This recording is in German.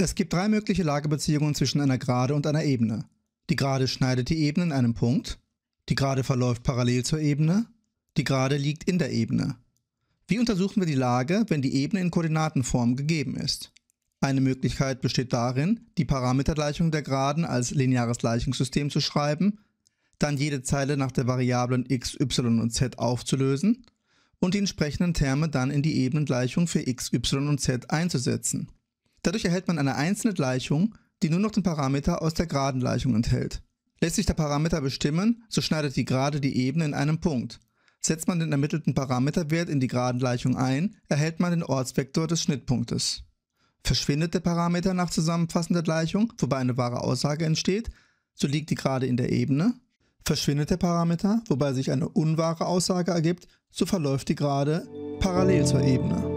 Es gibt drei mögliche Lagebeziehungen zwischen einer Gerade und einer Ebene. Die Gerade schneidet die Ebene in einem Punkt, die Gerade verläuft parallel zur Ebene, die Gerade liegt in der Ebene. Wie untersuchen wir die Lage, wenn die Ebene in Koordinatenform gegeben ist? Eine Möglichkeit besteht darin, die Parametergleichung der Geraden als lineares Gleichungssystem zu schreiben, dann jede Zeile nach der Variablen x, y und z aufzulösen und die entsprechenden Terme dann in die Ebenengleichung für x, y und z einzusetzen. Dadurch erhält man eine einzelne Gleichung, die nur noch den Parameter aus der geraden Gleichung enthält. Lässt sich der Parameter bestimmen, so schneidet die Gerade die Ebene in einem Punkt. Setzt man den ermittelten Parameterwert in die geraden Gleichung ein, erhält man den Ortsvektor des Schnittpunktes. Verschwindet der Parameter nach zusammenfassender Gleichung, wobei eine wahre Aussage entsteht, so liegt die Gerade in der Ebene. Verschwindet der Parameter, wobei sich eine unwahre Aussage ergibt, so verläuft die Gerade parallel zur Ebene.